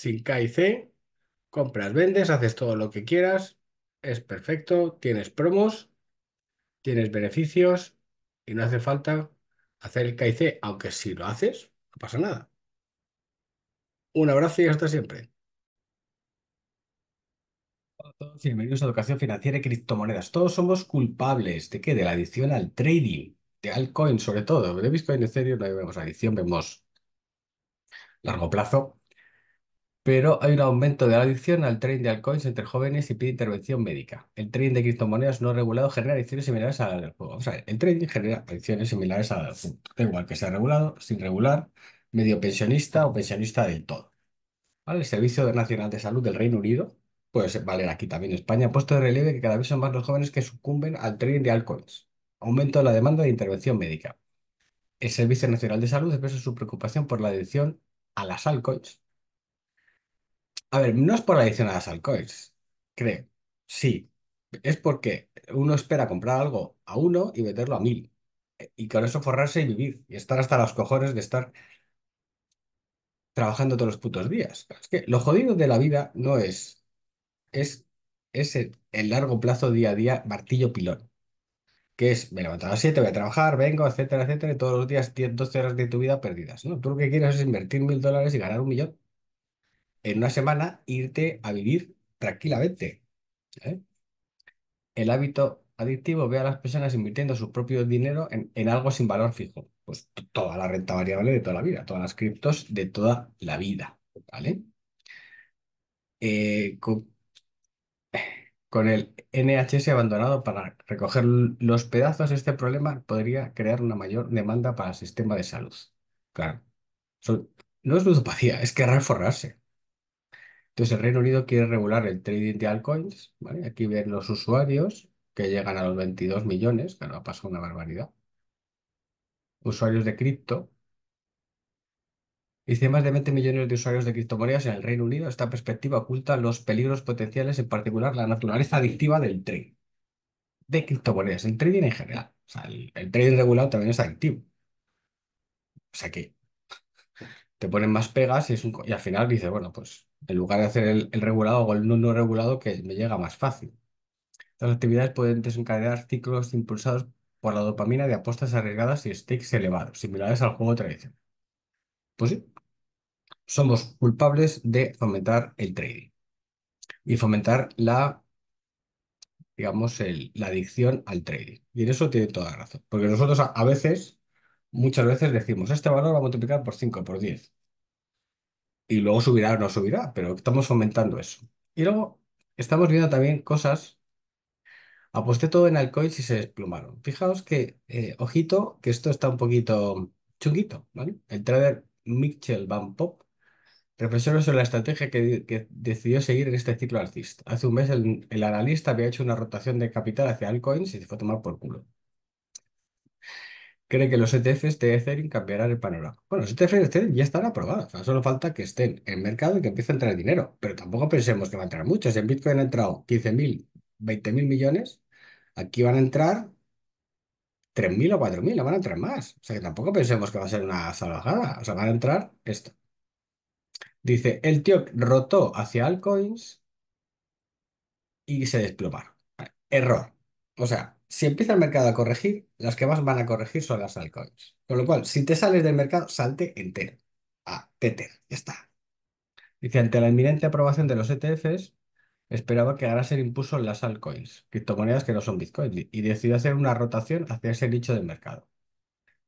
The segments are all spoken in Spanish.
sin K C, compras, vendes, haces todo lo que quieras, es perfecto, tienes promos, tienes beneficios y no hace falta hacer el K aunque si lo haces, no pasa nada. Un abrazo y hasta siempre. Hola a todos y bienvenidos a Educación Financiera y Criptomonedas. Todos somos culpables de qué? De la adicción al trading, de altcoin sobre todo. De Bitcoin en serio no vemos adicción, vemos largo plazo pero hay un aumento de la adicción al trading de altcoins entre jóvenes y pide intervención médica. El trading de criptomonedas no regulado genera adicciones similares a la juego. O sea, el trading genera adicciones similares a la Da igual que sea regulado, sin regular, medio pensionista o pensionista del todo. El Servicio Nacional de Salud del Reino Unido, pues vale aquí también España, ha puesto de relieve que cada vez son más los jóvenes que sucumben al trading de altcoins. Aumento de la demanda de intervención médica. El Servicio Nacional de Salud expresa su preocupación por la adicción a las altcoins a ver, no es por la adicción a las altcoins, creo. Sí, es porque uno espera comprar algo a uno y meterlo a mil. Y con eso forrarse y vivir. Y estar hasta los cojones de estar trabajando todos los putos días. Es que lo jodido de la vida no es, es, el, largo plazo día a día martillo pilón. Que es, me levanto a las 7, voy a trabajar, vengo, etcétera, etcétera, y todos los días 10, 12 horas de tu vida perdidas. ¿no? Tú lo que quieres es invertir mil dólares y ganar un millón en una semana irte a vivir tranquilamente. ¿eh? El hábito adictivo ve a las personas invirtiendo su propio dinero en, algo sin valor fijo. Pues toda la renta variable de toda la vida, todas las criptos de toda la vida. ¿Vale? Eh, con, el NHS abandonado para recoger los pedazos, este problema podría crear una mayor demanda para el sistema de salud. Claro. no es ludopatía, es querer forrarse. Entonces, el Reino Unido quiere regular el trading de altcoins, Aquí ven los usuarios que llegan a los 22 millones, que no ha pasado una barbaridad. Usuarios de cripto. y Dice más de 20 millones de usuarios de criptomonedas en el Reino Unido. Esta perspectiva oculta los peligros potenciales, en particular la naturaleza adictiva del trading. De criptomonedas, el trading en general. O sea, el trading regulado también es adictivo. O sea que te ponen más pegas y, y al final dices, bueno, pues en lugar de hacer el, regulado o el no, regulado, que me llega más fácil. Estas actividades pueden desencadenar ciclos impulsados por la dopamina de apuestas arriesgadas y stakes elevados, similares al juego tradicional. Pues sí, somos culpables de fomentar el trading y fomentar la, digamos, la adicción al trading. Y en eso tiene toda la razón, porque nosotros a veces Muchas veces decimos, este valor va a multiplicar por 5, por 10. Y luego subirá o no subirá, pero estamos fomentando eso. Y luego estamos viendo también cosas. Aposté todo en altcoins y se desplumaron. Fijaos que, eh, ojito, que esto está un poquito chunguito, ¿vale? El trader Mitchell Van Pop reflexionó sobre la estrategia que, decidió seguir en este ciclo alcista. Hace un mes el, el, analista había hecho una rotación de capital hacia altcoins y se fue a tomar por culo cree que los ETFs de Ethereum cambiarán el panorama. Bueno, los ETFs de ya están aprobados, solo falta que estén en el mercado y que empiece a entrar dinero, pero tampoco pensemos que va a entrar muchos. En Bitcoin han entrado 15.000, 20.000 millones, aquí van a entrar 3.000 o 4.000, No van a entrar más. O sea, que tampoco pensemos que va a ser una salvajada, o sea, van a entrar esto. Dice, el tío rotó hacia altcoins y se desplomaron. Error. O sea, si empieza el mercado a corregir, las que más van a corregir son las altcoins. Con lo cual, si te sales del mercado, salte entero. A Tether. Ya está. Dice, ante la inminente aprobación de los ETFs, esperaba que ahora el impulso en las altcoins, criptomonedas que no son Bitcoin, y decidió hacer una rotación hacia ese nicho del mercado.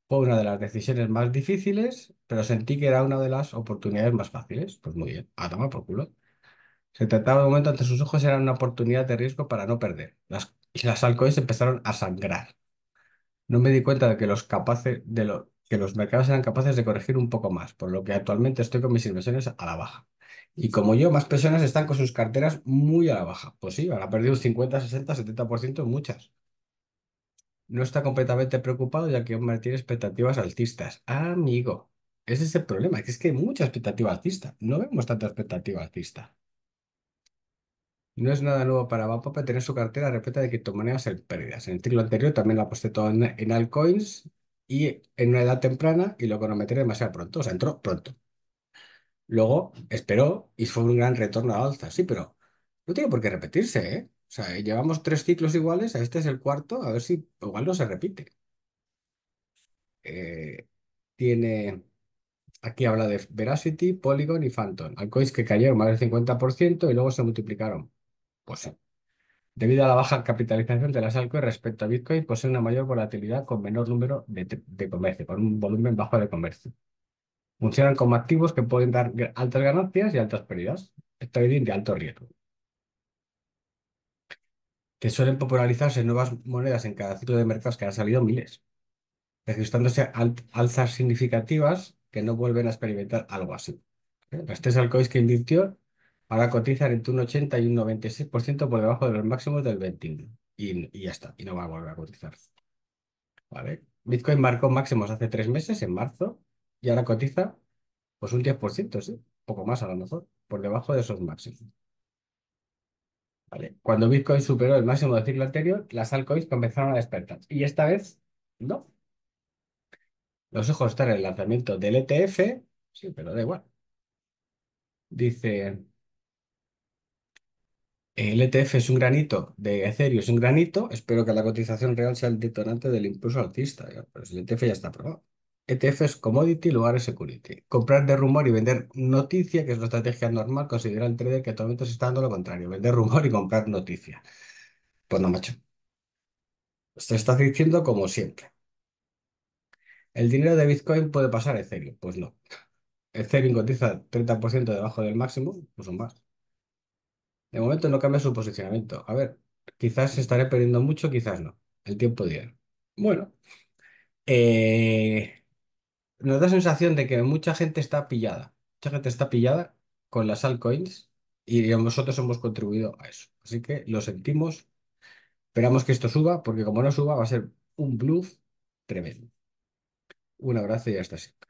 Fue una de las decisiones más difíciles, pero sentí que era una de las oportunidades más fáciles. Pues muy bien, a tomar por culo. Se trataba de un momento ante sus ojos, era una oportunidad de riesgo para no perder. Las, y las alcoholes empezaron a sangrar. No me di cuenta de que los capaces de que los mercados eran capaces de corregir un poco más, por lo que actualmente estoy con mis inversiones a la baja. Y como yo, más personas están con sus carteras muy a la baja. Pues sí, han perdido un 50, 60, 70% muchas. No está completamente preocupado ya que invertir tiene expectativas altistas. amigo, ese es el problema, que es que hay mucha expectativa altista. No vemos tanta expectativa altista. No es nada nuevo para Bapope tener su cartera repleta de criptomonedas en pérdidas. En el ciclo anterior también la aposté todo en, altcoins y en una edad temprana y lo metió demasiado pronto, o sea, entró pronto. Luego esperó y fue un gran retorno a alza. Sí, pero no tiene por qué repetirse, ¿eh? O sea, llevamos tres ciclos iguales, este es el cuarto, a ver si igual no se repite. Eh, tiene. Aquí habla de Veracity, Polygon y Phantom, altcoins que cayeron más del 50% y luego se multiplicaron. Pues Debido a la baja capitalización de las altcoins respecto a Bitcoin, posee una mayor volatilidad con menor número de, comercio, con un volumen bajo de comercio. Funcionan como activos que pueden dar altas ganancias y altas pérdidas. Trading de alto riesgo. Que suelen popularizarse nuevas monedas en cada ciclo de mercados que han salido miles, registrándose alzas significativas que no vuelven a experimentar algo así. ¿eh? Las tres altcoins que invirtió Ahora cotizan entre un 80 y un 96% por debajo de los máximos del 20. Y, ya está, y no va a volver a cotizar. ¿Vale? Bitcoin marcó máximos hace tres meses, en marzo, y ahora cotiza pues un 10%, sí, poco más a lo mejor, por debajo de esos máximos. ¿Vale? Cuando Bitcoin superó el máximo del ciclo anterior, las altcoins comenzaron a despertar. Y esta vez, no. Los ojos están en el lanzamiento del ETF, sí, pero da igual. Dice, el ETF es un granito de Ethereum, es un granito. Espero que la cotización real sea el detonante del impulso alcista. el ETF ya está aprobado. ETF es commodity, lugar security. Comprar de rumor y vender noticia, que es una estrategia normal, considera el trader que actualmente se está dando lo contrario. Vender rumor y comprar noticia. Pues no, macho. Se está diciendo como siempre. ¿El dinero de Bitcoin puede pasar a Ethereum? Pues no. Ethereum cotiza 30% debajo del máximo, pues son más. De momento no cambia su posicionamiento. A ver, quizás estaré perdiendo mucho, quizás no. El tiempo dirá. Bueno, eh, nos da sensación de que mucha gente está pillada. Mucha gente está pillada con las altcoins y nosotros hemos contribuido a eso. Así que lo sentimos. Esperamos que esto suba, porque como no suba, va a ser un bluff tremendo. Un abrazo y hasta siempre.